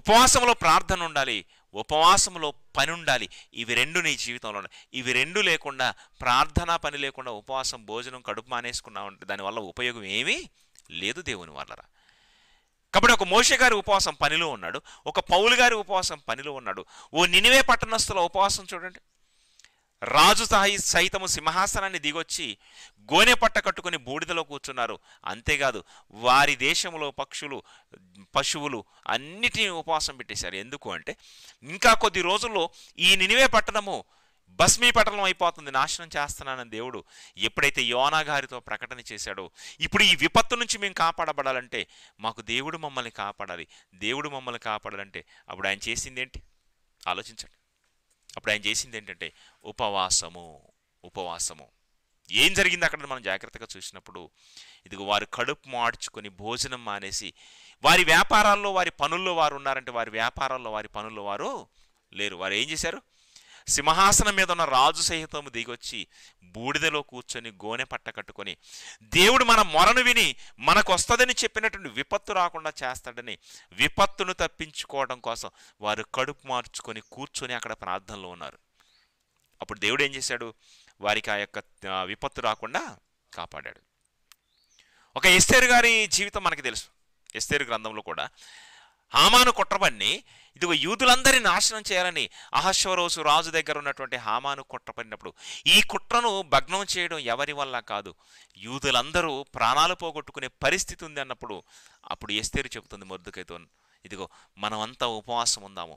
ఉపవాసంలో ప్రార్థన ఉండాలి ఉపవాసంలో పని ఉండాలి ఇవి రెండు నీ జీవితంలో ఇవి రెండు లేకుండా ప్రార్థన పని లేకుండా ఉపవాసం భోజనం కడుపు మానేసుకున్నా ఉంటే దానివల్ల ఉపయోగం ఏమీ లేదు దేవుని వల్లరా కాబట్టి ఒక మోషే గారి ఉపవాసం పనిలో ఉన్నాడు ఒక పౌలు గారి ఉపవాసం పనిలో ఉన్నాడు ఓ నినివే పట్టణస్తుల ఉపవాసం చూడండి రాజు సహాయి సైతము సింహాసనాన్ని దిగొచ్చి గోనె పట్ట కట్టుకుని బూడిదలో కూర్చున్నారు అంతేకాదు వారి దేశంలో పక్షులు పశువులు అన్నిటినీ ఉపవాసం పెట్టేశారు ఎందుకు అంటే ఇంకా కొద్ది రోజుల్లో ఈ నినివే పట్టణము భస్మీ పట్టణం అయిపోతుంది నాశనం చేస్తున్నానని దేవుడు ఎప్పుడైతే యోనా గారితో ప్రకటన చేశాడో ఇప్పుడు ఈ విపత్తు నుంచి మేము కాపాడబడాలంటే మాకు దేవుడు మమ్మల్ని కాపాడాలి దేవుడు మమ్మల్ని కాపాడాలంటే అప్పుడు ఆయన చేసింది ఏంటి ఆలోచించండి అప్పుడు ఆయన చేసింది ఏంటంటే ఉపవాసము ఉపవాసము ఏం జరిగింది అక్కడ మనం జాగ్రత్తగా చూసినప్పుడు ఇదిగో వారు కడుపు మార్చుకొని భోజనం మానేసి వారి వ్యాపారాల్లో వారి పనుల్లో వారు ఉన్నారంటే వారి వ్యాపారాల్లో వారి పనుల్లో వారు లేరు వారు ఏం చేశారు సింహాసనం మీద ఉన్న రాజు సహితము దిగొచ్చి బూడిదలో కూర్చొని గోనె పట్ట కట్టుకొని దేవుడు మన మొరను విని మనకు వస్తుందని చెప్పినటువంటి విపత్తు రాకుండా చేస్తాడని విపత్తును తప్పించుకోవడం కోసం వారు కడుపు మార్చుకొని కూర్చొని అక్కడ ప్రార్థనలో ఉన్నారు అప్పుడు దేవుడు ఏం చేశాడు వారికి ఆ యొక్క విపత్తు రాకుండా కాపాడాడు ఒక ఎస్తేరు గారి జీవితం మనకి తెలుసు ఎస్తేరు గ్రంథంలో కూడా హామాను కుట్రబడిని ఇదిగో యూదులందరినీ నాశనం చేయాలని అహశ్వరోసు రాజు దగ్గర ఉన్నటువంటి హామాను కుట్రపడినప్పుడు ఈ కుట్రను భగ్నం చేయడం ఎవరి వల్ల కాదు యూదులందరూ ప్రాణాలు పోగొట్టుకునే పరిస్థితి ఉంది అన్నప్పుడు అప్పుడు ఎస్తేరు చెబుతుంది మొద్దుకైతో ఇదిగో మనమంతా ఉపవాసం ఉందాము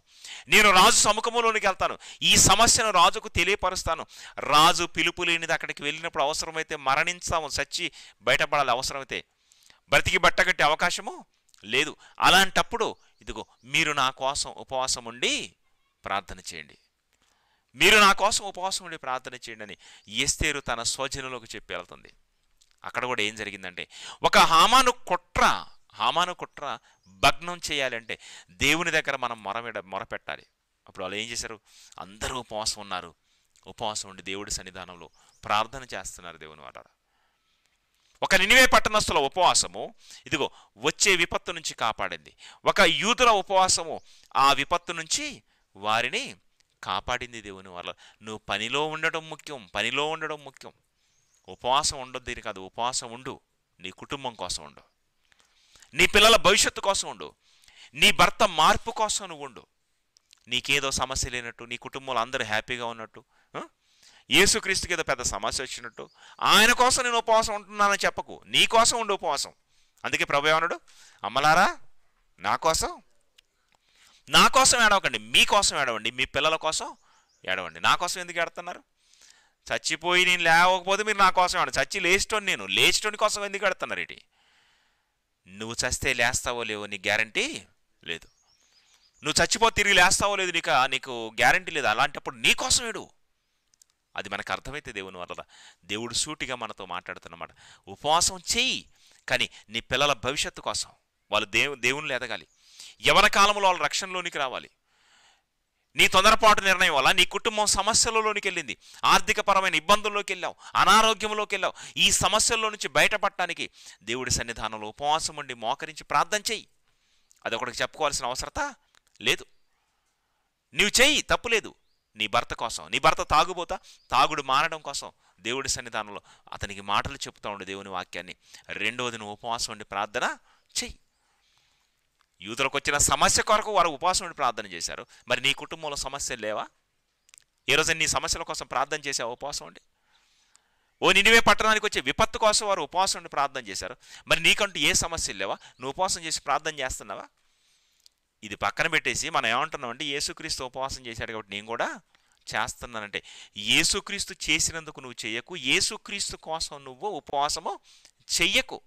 నేను రాజు సముఖములోనికి వెళ్తాను ఈ సమస్యను రాజుకు తెలియపరుస్తాను రాజు పిలుపు లేనిది అక్కడికి వెళ్ళినప్పుడు అవసరమైతే మరణించాము చచ్చి బయటపడాలి అవసరమైతే బ్రతికి బట్టగట్టే అవకాశము లేదు అలాంటప్పుడు ఇదిగో మీరు నా కోసం ఉపవాసం ఉండి ప్రార్థన చేయండి మీరు నా కోసం ఉపవాసం ఉండి ప్రార్థన చేయండి అని ఎస్తేరు తన స్వజనులకు చెప్పి వెళ్తుంది అక్కడ కూడా ఏం జరిగిందంటే ఒక హామాను కుట్ర హామాను కుట్ర భగ్నం చేయాలంటే దేవుని దగ్గర మనం మొరమెడ మొరపెట్టాలి అప్పుడు వాళ్ళు ఏం చేశారు అందరూ ఉపవాసం ఉన్నారు ఉపవాసం ఉండి దేవుడి సన్నిధానంలో ప్రార్థన చేస్తున్నారు దేవుని వారు ఒక నినివే పట్టణస్తుల ఉపవాసము ఇదిగో వచ్చే విపత్తు నుంచి కాపాడింది ఒక యూదుల ఉపవాసము ఆ విపత్తు నుంచి వారిని కాపాడింది దేవుని వాళ్ళ నువ్వు పనిలో ఉండడం ముఖ్యం పనిలో ఉండడం ముఖ్యం ఉపవాసం ఉండదు దీని కాదు ఉపవాసం ఉండు నీ కుటుంబం కోసం ఉండు నీ పిల్లల భవిష్యత్తు కోసం ఉండు నీ భర్త మార్పు కోసం నువ్వు ఉండు నీకేదో సమస్య లేనట్టు నీ కుటుంబంలో అందరూ హ్యాపీగా ఉన్నట్టు ఏసుక్రీస్తు కింద పెద్ద సమస్య వచ్చినట్టు ఆయన కోసం నేను ఉపవాసం ఉంటున్నానని చెప్పకు నీ కోసం ఉండు ఉపవాసం అందుకే ప్రభు ఏమన్నాడు అమ్మలారా నా కోసం నా కోసం ఏడవకండి మీకోసం ఏడవండి మీ పిల్లల కోసం ఏడవండి నా కోసం ఎందుకు ఏడుతున్నారు చచ్చిపోయి నేను లేవకపోతే మీరు నా కోసం ఏడు చచ్చి లేచిటోని నేను లేచిటోని కోసం ఎందుకు ఏడుతున్నారు ఇటు నువ్వు చస్తే లేస్తావో లేవో నీ గ్యారంటీ లేదు నువ్వు చచ్చిపోతే తిరిగి లేస్తావో లేదు నీకు నీకు గ్యారంటీ లేదు అలాంటప్పుడు నీ కోసం ఏడు అది మనకు అర్థమైతే దేవుని వల్ల దేవుడు సూటిగా మనతో మాట్లాడుతున్నమాట ఉపవాసం చేయి కానీ నీ పిల్లల భవిష్యత్తు కోసం వాళ్ళు దేవు దేవుని ఎదగాలి ఎవరి కాలంలో వాళ్ళు రక్షణలోనికి రావాలి నీ తొందరపాటు నిర్ణయం వల్ల నీ కుటుంబం సమస్యలలోనికి వెళ్ళింది ఆర్థికపరమైన ఇబ్బందుల్లోకి వెళ్ళావు అనారోగ్యంలోకి వెళ్ళావు ఈ సమస్యల్లో నుంచి బయటపడటానికి దేవుడి సన్నిధానంలో ఉపవాసం ఉండి మోకరించి ప్రార్థన చెయ్యి అది చెప్పుకోవాల్సిన అవసరత లేదు నీవు చెయ్యి తప్పులేదు నీ భర్త కోసం నీ భర్త తాగుబోతా తాగుడు మానడం కోసం దేవుడి సన్నిధానంలో అతనికి మాటలు చెప్తా ఉండు దేవుని వాక్యాన్ని రెండవది నువ్వు ఉపవాసం ఉండి ప్రార్థన చెయ్యి యూతులకు వచ్చిన సమస్య కొరకు వారు ఉపవాసం ఉండి ప్రార్థన చేశారు మరి నీ కుటుంబంలో సమస్యలు లేవా ఈరోజు నీ సమస్యల కోసం ప్రార్థన చేసే ఉపవాసం ఉండి ఓ నినివే పట్టణానికి వచ్చే విపత్తు కోసం వారు ఉపవాసం ఉండి ప్రార్థన చేశారు మరి నీకంటూ ఏ సమస్యలు లేవా నువ్వు ఉపవాసం చేసి ప్రార్థన చేస్తున్నావా ఇది పక్కన పెట్టేసి మనం అంటే యేసుక్రీస్తు ఉపవాసం చేశాడు కాబట్టి నేను కూడా చేస్తున్నానంటే యేసుక్రీస్తు చేసినందుకు నువ్వు చేయకు యేసుక్రీస్తు కోసం నువ్వు ఉపవాసము చెయ్యకు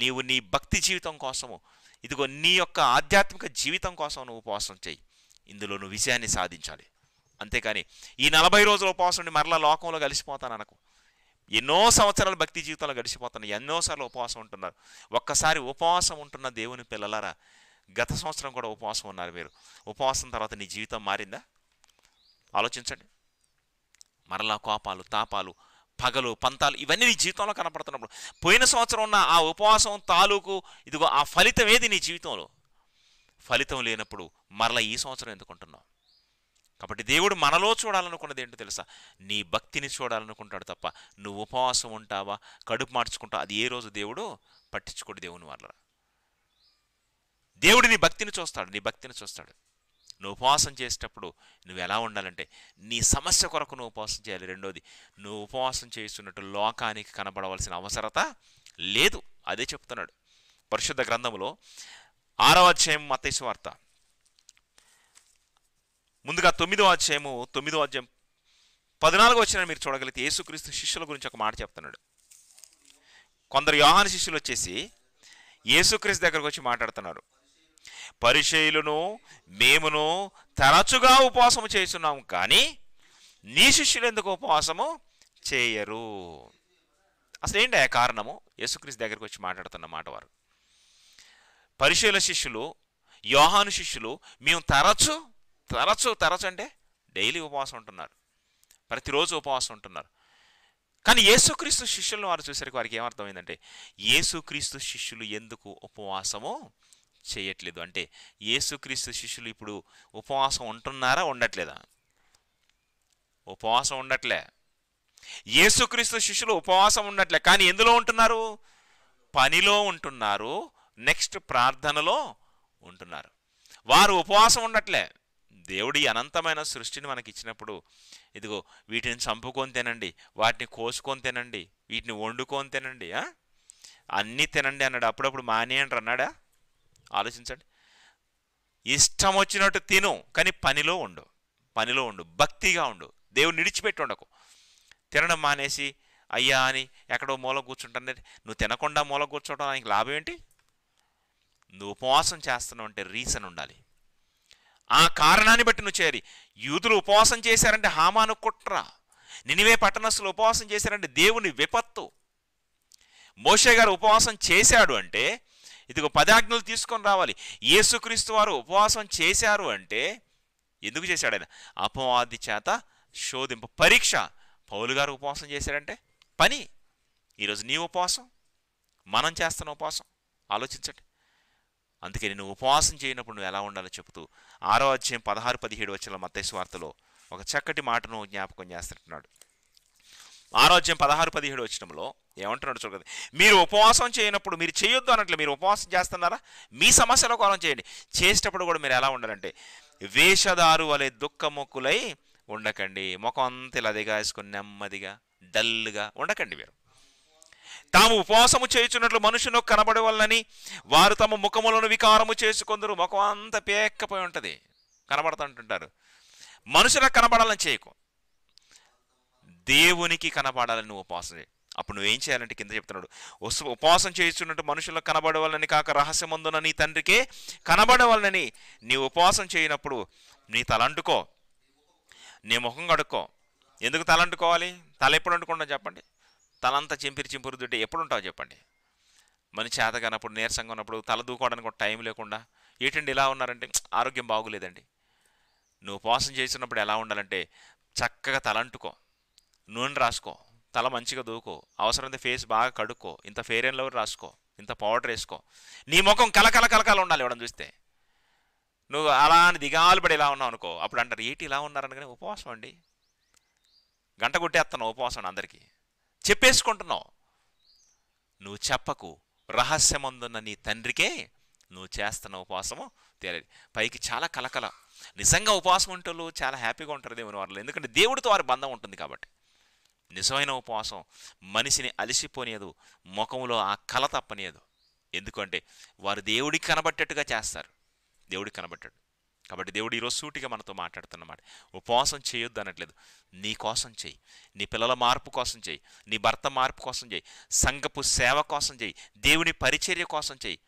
నీవు నీ భక్తి జీవితం కోసము ఇదిగో నీ యొక్క ఆధ్యాత్మిక జీవితం కోసం నువ్వు ఉపవాసం చెయ్యి ఇందులో నువ్వు విజయాన్ని సాధించాలి అంతేకాని ఈ నలభై రోజుల ఉపవాసం నుండి మరలా లోకంలో కలిసిపోతాను అనకు ఎన్నో సంవత్సరాలు భక్తి జీవితంలో గడిచిపోతున్నాయి ఎన్నోసార్లు ఉపవాసం ఉంటున్నారు ఒక్కసారి ఉపవాసం ఉంటున్న దేవుని పిల్లలారా గత సంవత్సరం కూడా ఉపవాసం ఉన్నారు మీరు ఉపవాసం తర్వాత నీ జీవితం మారిందా ఆలోచించండి మరలా కోపాలు తాపాలు పగలు పంతాలు ఇవన్నీ నీ జీవితంలో కనపడుతున్నప్పుడు పోయిన సంవత్సరం ఉన్న ఆ ఉపవాసం తాలూకు ఇదిగో ఆ ఫలితం ఏది నీ జీవితంలో ఫలితం లేనప్పుడు మరలా ఈ సంవత్సరం ఎందుకుంటున్నావు కాబట్టి దేవుడు మనలో చూడాలనుకున్నది ఏంటో తెలుసా నీ భక్తిని చూడాలనుకుంటాడు తప్ప నువ్వు ఉపవాసం ఉంటావా కడుపు మార్చుకుంటావా అది ఏ రోజు దేవుడు పట్టించుకోడు దేవుని వాళ్ళ దేవుడి నీ భక్తిని చూస్తాడు నీ భక్తిని చూస్తాడు నువ్వు ఉపవాసం చేసేటప్పుడు నువ్వు ఎలా ఉండాలంటే నీ సమస్య కొరకు నువ్వు ఉపవాసం చేయాలి రెండోది నువ్వు ఉపవాసం చేస్తున్నట్టు లోకానికి కనబడవలసిన అవసరత లేదు అదే చెప్తున్నాడు పరిశుద్ధ గ్రంథంలో ఆరవ అధ్యాయం మతేసు వార్త ముందుగా తొమ్మిదో అధ్యాయము తొమ్మిదో అధ్యాయం పద్నాలుగు వచ్చిన మీరు చూడగలిగితే యేసుక్రీస్తు శిష్యుల గురించి ఒక మాట చెప్తున్నాడు కొందరు యోహాన్ శిష్యులు వచ్చేసి యేసుక్రీస్తు దగ్గరకు వచ్చి మాట్లాడుతున్నారు పరిచయులను మేమును తరచుగా ఉపవాసము చేస్తున్నాము కానీ నీ శిష్యులు ఎందుకు ఉపవాసము చేయరు అసలు ఏంటి ఆ కారణము యేసుక్రీస్ దగ్గరికి వచ్చి మాట్లాడుతున్న మాట వారు పరిశీల శిష్యులు యోహాను శిష్యులు మేము తరచు తరచు తరచు అంటే డైలీ ఉపవాసం ఉంటున్నారు ప్రతిరోజు ఉపవాసం ఉంటున్నారు కానీ యేసుక్రీస్తు శిష్యులను వారు చూసరికి వారికి ఏమర్థమైందంటే యేసుక్రీస్తు శిష్యులు ఎందుకు ఉపవాసము చేయట్లేదు అంటే యేసుక్రీస్తు శిష్యులు ఇప్పుడు ఉపవాసం ఉంటున్నారా ఉండట్లేదా ఉపవాసం ఉండట్లే యేసుక్రీస్తు శిష్యులు ఉపవాసం ఉండట్లే కానీ ఎందులో ఉంటున్నారు పనిలో ఉంటున్నారు నెక్స్ట్ ప్రార్థనలో ఉంటున్నారు వారు ఉపవాసం ఉండట్లే దేవుడి అనంతమైన సృష్టిని మనకి ఇచ్చినప్పుడు ఇదిగో వీటిని చంపుకొని తినండి వాటిని కోసుకొని తినండి వీటిని వండుకొని తినండి అన్నీ తినండి అన్నాడు అప్పుడప్పుడు మానేయండి అన్నాడా ఆలోచించండి ఇష్టం వచ్చినట్టు తిను కానీ పనిలో ఉండు పనిలో ఉండు భక్తిగా ఉండు దేవుడు నిడిచిపెట్టి ఉండకు తినడం మానేసి అయ్యా అని ఎక్కడో మూల కూర్చుంటాను నువ్వు తినకుండా మూల కూర్చోవడం దానికి లాభం ఏంటి నువ్వు ఉపవాసం చేస్తున్నావు అంటే రీజన్ ఉండాలి ఆ కారణాన్ని బట్టి నువ్వు చేరి యూదులు ఉపవాసం చేశారంటే హామాను కుట్ర నినివే పట్టణస్తులు ఉపవాసం చేశారంటే దేవుని విపత్తు మోషే గారు ఉపవాసం చేశాడు అంటే ఇదిగో పదాజ్ఞలు తీసుకొని రావాలి యేసుక్రీస్తు వారు ఉపవాసం చేశారు అంటే ఎందుకు చేశాడు ఆయన అపవాది చేత శోధింప పరీక్ష పౌలు గారు ఉపవాసం చేశారంటే పని ఈరోజు నీ ఉపవాసం మనం చేస్తున్న ఉపవాసం ఆలోచించండి అందుకే నేను ఉపవాసం చేయనప్పుడు నువ్వు ఎలా ఉండాలో చెబుతూ ఆరో అధ్యాయం పదహారు పదిహేడు వచ్చిన మత్స్య వార్తలో ఒక చక్కటి మాటను జ్ఞాపకం చేస్తున్నాడు ఆరోగ్యం పదహారు పదిహేడు వచ్చినంలో ఏమంటున్నాడు చూడదు మీరు ఉపవాసం చేయనప్పుడు మీరు చేయొద్దు అన్నట్లు మీరు ఉపవాసం చేస్తున్నారా మీ సమస్యల కోసం చేయండి చేసేటప్పుడు కూడా మీరు ఎలా ఉండాలంటే వేషధారు వలె దుఃఖముక్కులై ఉండకండి ముఖం అంత ఇలా దిగాసుకొని నెమ్మదిగా డల్గా ఉండకండి మీరు తాము ఉపవాసము చేయుచున్నట్లు మనుషును కనబడే వల్లని వారు తమ ముఖములను వికారము చేసుకుందరు ముఖం అంత పేక్కపోయి ఉంటుంది కనబడుతుంటుంటారు మనుషులకు కనబడాలని చేయకు దేవునికి కనబడాలని నువ్వు ఉపాసన చేయి అప్పుడు నువ్వేం చేయాలంటే కింద చెప్తున్నాడు ఉపవాసం చేస్తున్నట్టు మనుషులకు కనబడవాలని కాక రహస్యమందున నీ తండ్రికే కనబడవాలని నీ ఉపవాసం చేయనప్పుడు నీ తలంటుకో నీ ముఖం కడుక్కో ఎందుకు తలంటుకోవాలి తల ఎప్పుడు అంటుకుంటా చెప్పండి తలంతా చింపిరి చింపురు దుడ్డే ఎప్పుడు ఉంటావు చెప్పండి మన చేత కానప్పుడు నీరసంగా ఉన్నప్పుడు తల దూకోవడానికి ఒక టైం లేకుండా ఏటండి ఇలా ఉన్నారంటే ఆరోగ్యం బాగోలేదండి నువ్వు ఉపవాసం చేస్తున్నప్పుడు ఎలా ఉండాలంటే చక్కగా తలంటుకో నూనె రాసుకో తల మంచిగా దూకో అవసరమైతే ఫేస్ బాగా కడుక్కో ఇంత ఫేర్ అండ్ లవర్ రాసుకో ఇంత పౌడర్ వేసుకో నీ ముఖం కలకల కలకల ఉండాలి ఇవ్వడం చూస్తే నువ్వు అలా అని దిగాలు పడి ఇలా ఉన్నావు అనుకో అప్పుడు అంటారు ఏంటి ఇలా కానీ ఉపవాసం అండి గంట కొట్టేస్తున్నావు ఉపవాసం అందరికీ చెప్పేసుకుంటున్నావు నువ్వు చెప్పకు రహస్యమందున్న నీ తండ్రికే నువ్వు చేస్తున్న ఉపవాసము తెలియదు పైకి చాలా కలకల నిజంగా ఉపవాసం ఉంటే చాలా హ్యాపీగా ఉంటారు దేవుని వాళ్ళు ఎందుకంటే దేవుడితో వారి బంధం ఉంటుంది కాబట్టి నిజమైన ఉపవాసం మనిషిని అలసిపోనేదు ముఖంలో ఆ కళ తప్పనియదు ఎందుకంటే వారు దేవుడికి కనబట్టేట్టుగా చేస్తారు దేవుడికి కనబట్టాడు కాబట్టి దేవుడు ఈరోజు సూటిగా మనతో మాట్లాడుతున్నమాట ఉపవాసం చేయొద్దు అనట్లేదు నీ కోసం చేయి నీ పిల్లల మార్పు కోసం చేయి నీ భర్త మార్పు కోసం చేయి సంఘపు సేవ కోసం చేయి దేవుని పరిచర్య కోసం చేయి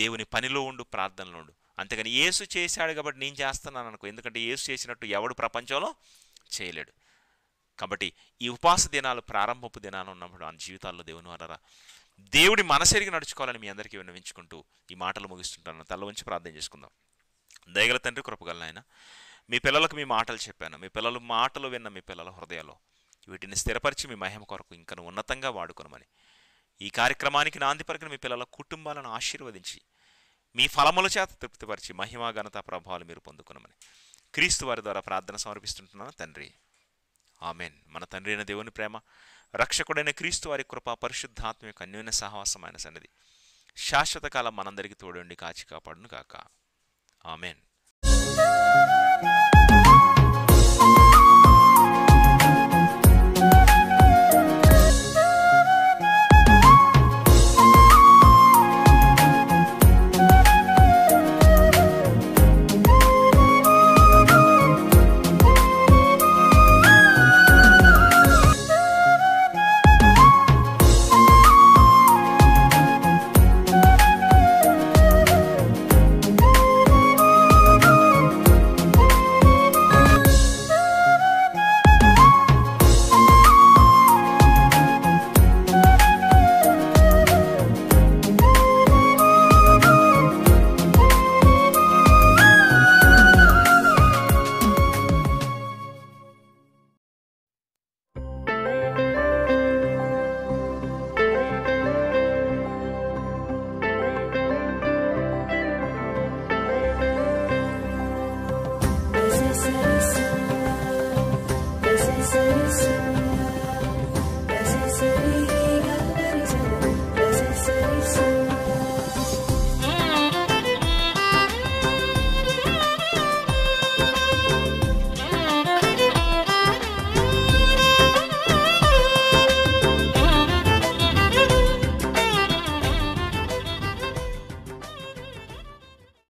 దేవుని పనిలో ఉండు ప్రార్థనలో ఉండు అంతేగాని ఏసు చేశాడు కాబట్టి నేను చేస్తున్నాను అనుకో ఎందుకంటే ఏసు చేసినట్టు ఎవడు ప్రపంచంలో చేయలేడు కాబట్టి ఈ ఉపాస దినాలు ప్రారంభపు దినాలు ఉన్నప్పుడు ఆయన జీవితాల్లో దేవుని వారా దేవుడి మనసెరిగి నడుచుకోవాలని మీ అందరికీ విన్నవించుకుంటూ ఈ మాటలు ముగిస్తుంటాను తల ఉంచి ప్రార్థన చేసుకుందాం దయగల తండ్రి కృపగలను ఆయన మీ పిల్లలకు మీ మాటలు చెప్పాను మీ పిల్లలు మాటలు విన్న మీ పిల్లల హృదయాల్లో వీటిని స్థిరపరిచి మీ మహిమ కొరకు ఇంకను ఉన్నతంగా వాడుకోనమని ఈ కార్యక్రమానికి నాంది పరికిన మీ పిల్లల కుటుంబాలను ఆశీర్వదించి మీ ఫలముల చేత తృప్తిపరిచి మహిమా ఘనత ప్రభావాలు మీరు పొందుకునమని క్రీస్తు వారి ద్వారా ప్రార్థన సమర్పిస్తుంటున్నాను తండ్రి ఆమెన్ మన తండ్రి అయిన దేవుని ప్రేమ రక్షకుడైన క్రీస్తు వారి కృప పరిశుద్ధాత్మ యొక్క అన్యోన్య సహవాసమైన సన్నిధి శాశ్వత కాలం మనందరికీ తోడుండి కాచి కాపాడును కాక ఆమెన్